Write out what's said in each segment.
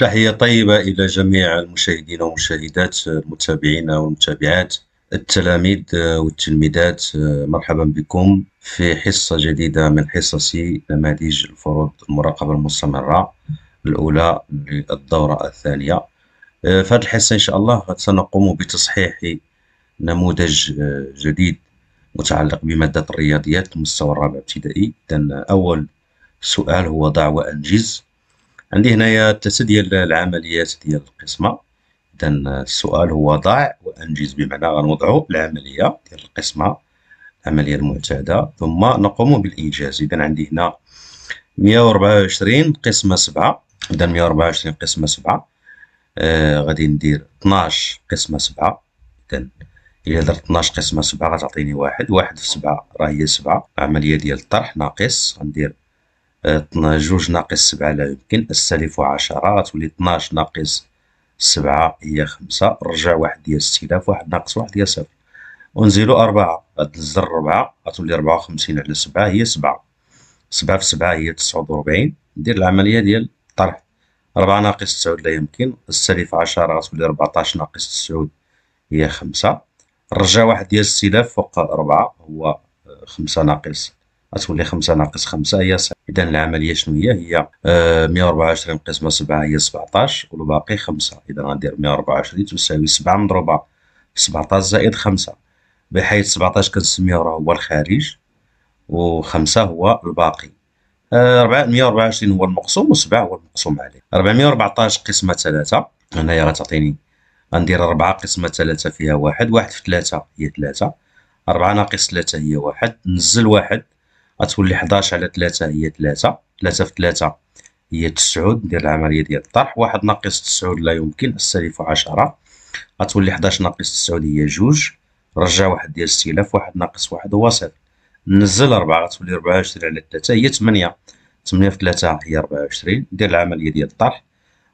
تحية طيبة إلى جميع المشاهدين والمشاهدات المتابعين والمتابعات التلاميذ والتلميذات مرحبا بكم في حصة جديدة من حصص نماذج الفروض المراقبة المستمرة الأولى للدورة الثانية آه، في هذه الحصة إن شاء الله سنقوم بتصحيح نموذج آه، جديد متعلق بمادة الرياضيات المستوى الرابع ابتدائي إذن أول سؤال هو ضع وأنجز عندي هنايا ثلاثه ديال العمليات ديال القسمه اذا السؤال هو ضع وانجز بمعنى غنوضعوا العمليه ديال القسمه العمليه المعتاده ثم نقوم بالانجاز اذا عندي هنا 124 قسمه 7 اذا 124 قسمه 7 آه غادي ندير 12 قسمه 7 اذا الى درت 12 قسمه 7 غتعطيني واحد واحد في 7 راه هي 7 العمليه ديال الطرح ناقص غندير جوج ناقص سبعة لا يمكن السالف عشرة ولي طناش ناقص سبعة هي خمسة رجع واحد ديال السلاف واحد ناقص واحد هي صفر ونزيدو أربعة هاد الزر ربعة غتولي ربعة وخمسين على سبعة هي سبعة سبعة في سبعة هي تسعود وربعين ندير العملية ديال الطرح ربعة ناقص تسعود لا يمكن السالف عشرة غتولي ربعطاش ناقص تسعود هي خمسة رجع واحد ديال السلاف فوق ربعة هو خمسة ناقص غتولي 5 ناقص 5 هي سبعة اذا العمليه شنو هي هي آه 124 قسمه 7 هي 17 والباقي 5 اذا غندير 124 تساوي 7 مضروبه في 17 زائد 5 بحيث 17 كنسميه راه هو الخارج و5 هو الباقي 424 آه، هو المقسوم و7 هو المقسوم عليه 414 قسمه 3 هنايا غتعطيني غندير 4 قسمه 3 فيها واحد واحد في 3 هي 3 4 ناقص 3 هي واحد نزل واحد غتولي 11 على 3 هي 3 3 في 3 هي 9 ندير العمليه ديال الطرح 1 ناقص 9 لا يمكن السالب 10 غتولي 11 ناقص 9 هي 2 رجع واحد ديال السلف واحد ناقص واحد هو صفر نزل 4 غتولي 24 على 3 هي 8 8 في 3 هي 24 ندير العمليه ديال الطرح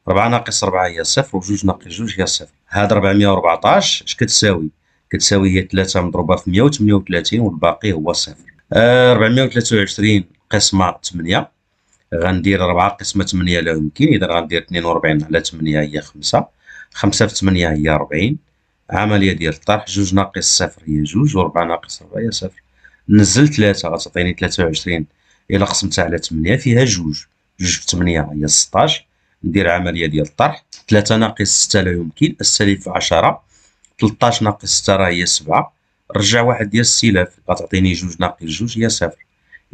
4 ناقص 4 هي صفر و2 ناقص 2 هي صفر هاد 414 اش كتساوي كتساوي هي 3 مضروبه في 138 والباقي هو صفر 423 قسمة 8 غندير 4 قسمة 8 لا يمكن إذا غندير 42 على 8 هي 5 5 في 8 هي 40 عملية ديال الطرح جوج ناقص صفر هي جوج ربعة ناقص ربعة هي صفر نزل ثلاثة غتعطيني ثلاثة عشرين إلا قسمتها على ثمانية فيها جوج جوج في ثمانية هي سطاش ندير عملية ديال الطرح ثلاثة ناقص ستة لا يمكن السالب في عشرة تلتاش ناقص ستة راه هي سبعة رجع واحد ديال السلاف غتعطيني جوج ناقص جوج هي صفر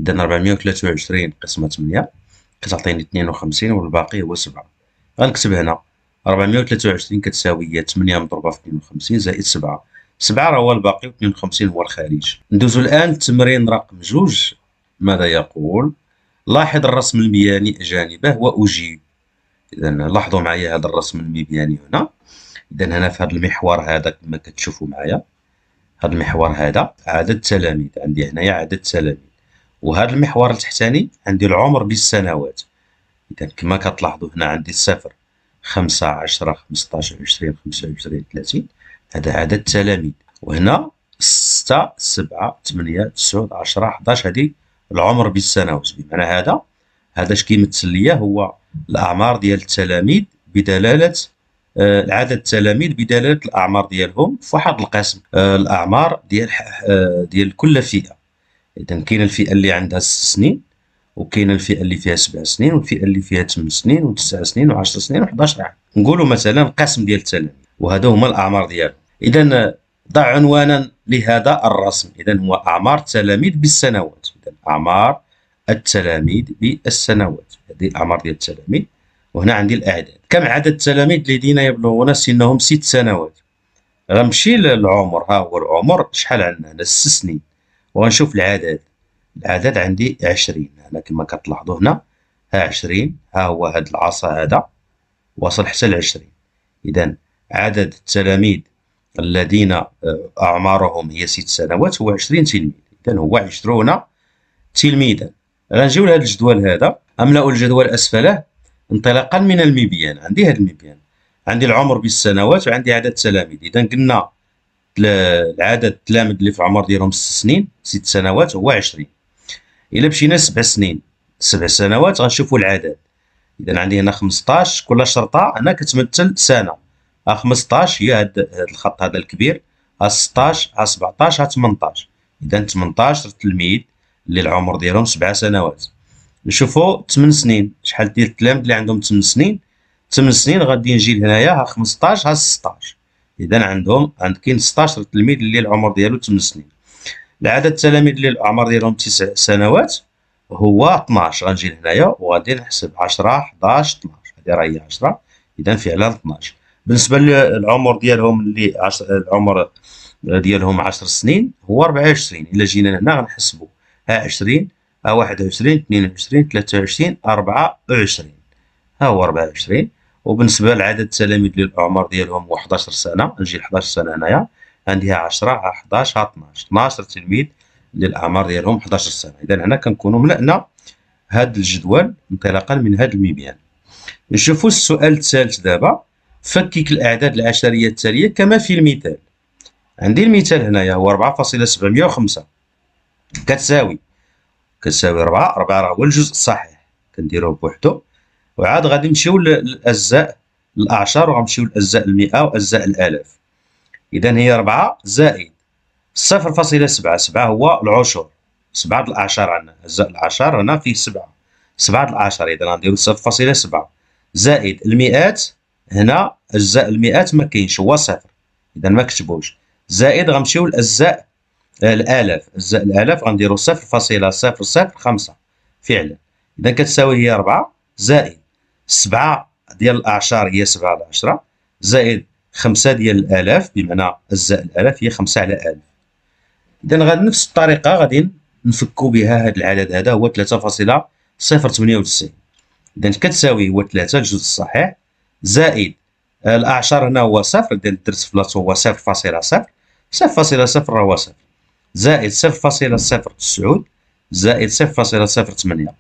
اذا 423 قسمه 8 كتعطيني 52 والباقي هو 7 غنكتب هنا 423 كتساوي هي 8 مضروبه في 52 زائد 7 7 راه هو الباقي و 52 هو الخارج ندوزو الان للتمرين رقم جوج ماذا يقول لاحظ الرسم المياني جانبه واجيب اذا لاحظوا معايا هذا الرسم المبياني هنا اذا هنا في هذا المحور هذا كما كتشوفوا معايا هذا المحور هذا عدد تلاميذ عندي هنايا عدد تلاميذ وهذا المحور التحتاني عندي العمر بالسنوات اذا كما كتلاحظوا هنا عندي صفر خمسة عشرة خمسطاش عشرين خمسة وعشرين تلاتين هذا عدد تلاميذ وهنا ستة سبعة تمنية تسعود عشرة حداش هادي العمر بالسنوات بمعنى هذا هذا اش كيمثل ليا هو الاعمار ديال التلاميذ بدلاله آه، عدد التلاميذ بدلاله الاعمار ديالهم في واحد القسم آه، الاعمار ديال آه، ديال كل فئه اذا كاينه الفئه اللي عندها 6 سنين وكاينه الفئه اللي فيها 7 سنين والفئه اللي فيها 8 سنين و9 سنين و10 سنين و11 عام نقولوا مثلا قسم ديال التلاميذ وهذا هما الاعمار ديالهم اذا ضع عنوانا لهذا الرسم اذا هو اعمار التلاميذ بالسنوات اذا اعمار التلاميذ بالسنوات هذه الاعمار ديال التلاميذ وهنا عندي الاعداد كم عدد التلاميذ الذين يبلغون سنهم ست سنوات غنمشي للعمر ها هو العمر شحال عندنا هنا ست سنين وغنشوف العدد العدد عندي عشرين هنا كما كتلاحظوا هنا ها عشرين ها هو هاد العصا هذا وصل حتى لعشرين اذا عدد التلاميذ الذين آه، اعمارهم هي ست سنوات هو عشرين تلميذ اذا هو عشرون تلميذا غنجيو لهذا الجدول هذا املا الجدول اسفله انطلاقا من المبيان عندي هذا المبيان عندي العمر بالسنوات وعندي عدد التلاميذ اذا قلنا العدد التلاميذ اللي في عمر ديالهم 6 سنين 6 سنوات هو 20 الا مشينا 7 سنين 7 سنوات غنشوفوا العدد اذا عندي هنا 15 كل شرطه هنا كتمثل سنه 15 آه، هي هذا الخط هذا الكبير 16 17 18 اذا 18 تلميذ اللي العمر ديالهم 7 سنوات نشوفوا 8 سنين شحال ديال التلاميذ اللي عندهم 8 سنين 8 سنين غادي نجي لهنايا ها 15 ها 16 اذا عندهم عند كاين 16 تلميذ اللي العمر ديالو 8 سنين العدد التلاميذ اللي العمر ديالهم 9 سنوات هو 12 غنجي لهنايا وغادي نحسب 10 11 12 هذه راه هي 10 اذا فعلا 12 بالنسبه للعمر ديالهم اللي عشر العمر ديالهم 10 سنين هو 24 الا جينا هنا غنحسبوا ها 20 21 22 23 24 ها هو 24 وبالنسبه لعدد التلاميذ اللي الاعمار ديالهم هو 11 سنه نجي 11 سنه هنايا عندي ها 10 ها 11 ها 12 12 تلميذ اللي الاعمار ديالهم 11 سنه اذا هنا كنكونوا ملأنا هذا الجدول انطلاقا من هذا المبيان نشوفوا السؤال الثالث دابا فكك الاعداد العشريه التاليه كما في المثال عندي المثال هنايا هو 4.705 كتساوي كتساوي 4 4 راه هو الجزء الصحيح كنديروه بوحدو وعاد غادي نمشيو للاجزاء الاعشار وغنمشيو للاجزاء المئه واجزاء الالاف اذا هي 4 زائد 0.7 7 هو العشر 7 الاعشار عندنا اجزاء الاعشار هنا فيه 7 7 الاعشار اذا غنديرو 0.7 زائد المئات هنا اجزاء المئات ما كاينش هو صفر اذا ما كتبوش زائد غنمشيو للاجزاء الالاف الالف الالاف غنديرو صفر فاصله صفر صفر خمسه فعلا اذا كتساوي هي اربعه زائد سبعه ديال الاعشار هي سبعه على عشره زائد خمسه ديال الالاف بمعنى الزائد الالاف هي خمسه على الف اذا غاد نفس الطريقه غادي نفكو بها هاد العدد هذا هو ثلاثه فاصله صفر ثمانيه وتسعين اذا كتساوي هو ثلاثه الجزء الصحيح زائد الاعشار هنا هو صفر اذا في فلاتو هو صفر فاصله صفر صفر فاصله صفر هو صفر زائد صفر فاصلة صفر تسعود زائد صفر فاصلة صفر ثمانية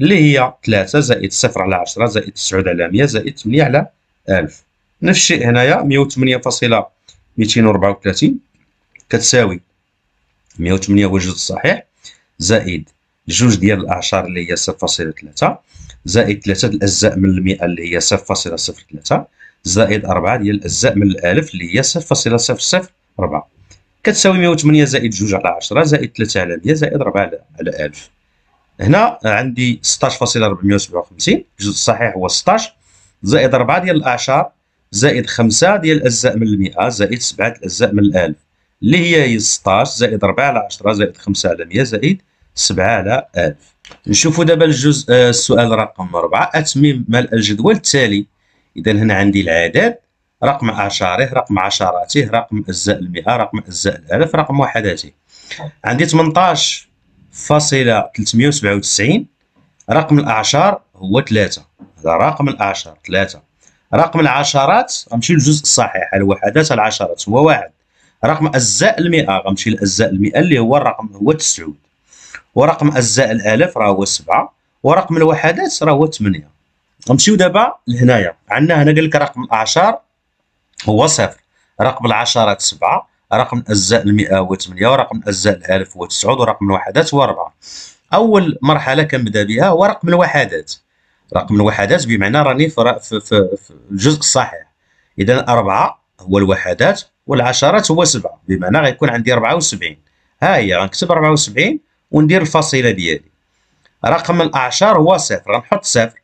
اللي هي ثلاثة زائد صفر على عشرة زائد تسعود على مية زائد ثمانية على ألف نفس الشيء هنايا مية وثمانية فاصلة ميتين وربعة وثلاثين كتساوي مية وثمانية هو الجزء الصحيح زائد جوج ديال الأعشار اللي هي صفر فاصلة ثلاثة زائد ثلاثة الأجزاء من المئة اللي هي صفر فاصلة صفر ثلاثة زائد أربعة ديال الأجزاء من الألف اللي هي صفر فاصلة صفر صفر أربعة كتساوي 108 زائد 2 على 10 زائد 3 على 100 زائد 4 على 1000 هنا عندي 16.457 الجزء الصحيح هو 16 زائد 4 ديال الاعشار زائد 5 ديال الاجزاء من 100 زائد 7 الاجزاء من 1000 اللي هي هي 16 زائد 4 على 10 زائد 5 على 100 زائد 7 على 1000 نشوفوا دابا الجزء آه، السؤال رقم 4 اتمم ملء الجدول التالي اذا هنا عندي العدد رقم أعشاره رقم عشراته رقم أجزاء المئة رقم أجزاء الألف رقم وحداته عندي 18,397 فاصلة رقم الأعشار هو 3 هذا رقم الأعشار 3 رقم العشرات غنمشي للجزء الصحيح الوحدات العشرات هو واحد رقم أجزاء المئة غنمشي لأجزاء المئة اللي هو الرقم هو تسعود ورقم أجزاء الآلاف راه هو سبعة ورقم الوحدات راه هو 8 غنمشيو دابا لهنايا عندنا هنا قال لك رقم الأعشار هو صفر رقم العشرات سبعة رقم الأجزاء المئة هو ورقم الأجزاء الألف هو ورقم الوحدات هو أول مرحلة كنبدا بها هو رقم الوحدات رقم الوحدات بمعنى راني في, في, في, في الجزء الصحيح إذا أربعة هو الوحدات والعشرات هو سبعة بمعنى غيكون عندي وسبعين ها هي غنكتب أربعة وسبعين وندير الفصيلة ديالي رقم الأعشار هو صفر غنحط صفر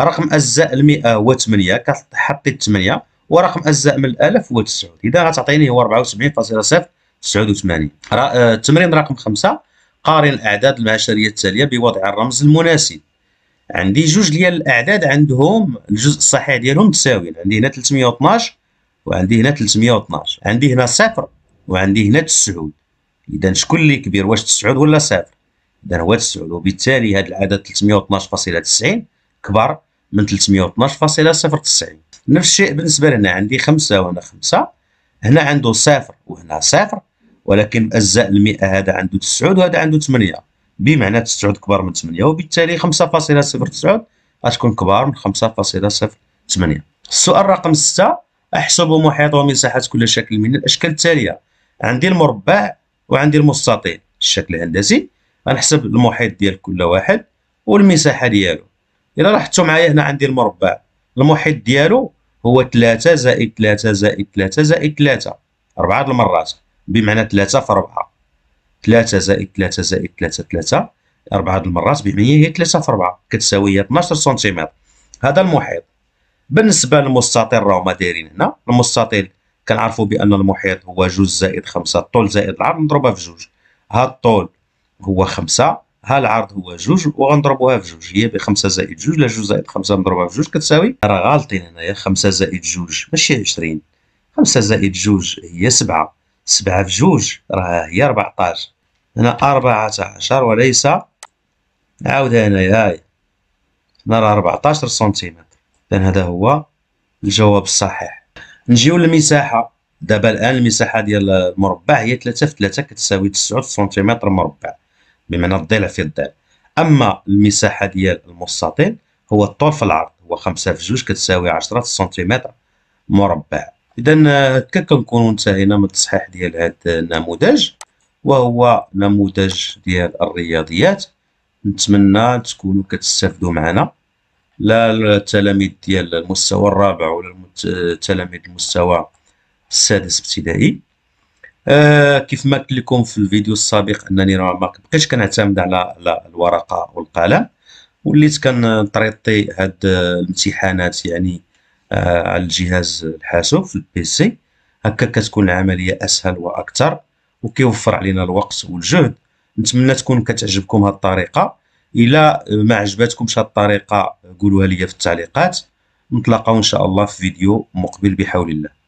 رقم أجزاء المئة هو ثمانية كتحطي ثمانية ورقم أجزاء من الألف هو 9 إذا غتعطيني هو 74.089 آه التمرين رقم 5 قارن الأعداد المعشرية التالية بوضع الرمز المناسب عندي جوج ديال الأعداد عندهم الجزء الصحيح ديالهم متساويين عندي هنا 312 وعندي هنا 312 عندي هنا صفر وعندي هنا تسعود إذا شكون اللي كبير واش تسعود ولا صفر إذا هو تسعود وبالتالي هذا العدد 312.90 كبر من 312.090 نفس الشيء بالنسبه لهنا عندي خمسه وهنا خمسه هنا عنده صفر وهنا صفر ولكن اجزاء المئه هذا عنده تسعود وهذا عنده ثمانيه بمعنى تسعود كبار من ثمانيه وبالتالي 5.09 غتكون كبار من 5.08 السؤال رقم 6 احسب محيط ومساحه كل شكل من الاشكال التاليه عندي المربع وعندي المستطيل الشكل الهندسي غنحسب المحيط ديال كل واحد والمساحه ديالو الا لاحظتوا معايا هنا عندي المربع المحيط ديالو هو 3 زائد 3 زائد 3 زائد 3 أربعة المرات بمعنى 3 في 4 3 زائد 3 زائد 3 3 أربعة المرات بمعنى هي 3 في 4 كتساوي 12 سنتيمتر هذا المحيط بالنسبة للمستطيل راهو ما دايرين هنا المستطيل كنعرفوا بأن المحيط هو جوج زائد خمسة الطول زائد العرض نضربها في جوج هاد الطول هو خمسة ها العرض هو جوج وغنضربوها في جوج هي بخمسة زائد جوج لا جوج زائد خمسة نضربها في جوج كتساوي راه غالطين هنايا خمسة زائد جوج ماشي عشرين خمسة زائد جوج هي سبعة سبعة في جوج راه هي ربعطاش هنا أربعة عشر وليس نعاودها هنايا هاي هنا راه ربعطاشر سنتيمتر إذن هذا هو الجواب الصحيح نجيو للمساحة دابا الآن المساحة ديال المربع هي تلاتة في تلاتة كتساوي تسعود سنتيمتر مربع بمعنى الضلع في الضلع اما المساحه ديال المستطيل هو الطول في العرض هو 5 في 2 كتساوي 10 سنتيمتر مربع اذا هكا آه، كنكونوا انتهينا من التصحيح ديال هذا النموذج وهو نموذج ديال الرياضيات نتمنى تكونوا كتستافدوا معنا لا التلاميذ ديال المستوى الرابع ولا التلاميذ آه، المستوى السادس ابتدائي آه كيف ما قلت لكم في الفيديو السابق انني راه ما بقيتش كنعتمد على الورقه والقلم وليت كنطريطي هاد الامتحانات يعني آه على الجهاز الحاسوب في البي سي هكا كتكون العمليه اسهل واكثر وكيوفر علينا الوقت والجهد نتمنى تكون كتعجبكم هاد الطريقه الى ما عجبتكمش هاد الطريقه قولوها لي في التعليقات نتلاقاو ان شاء الله في فيديو مقبل بحول الله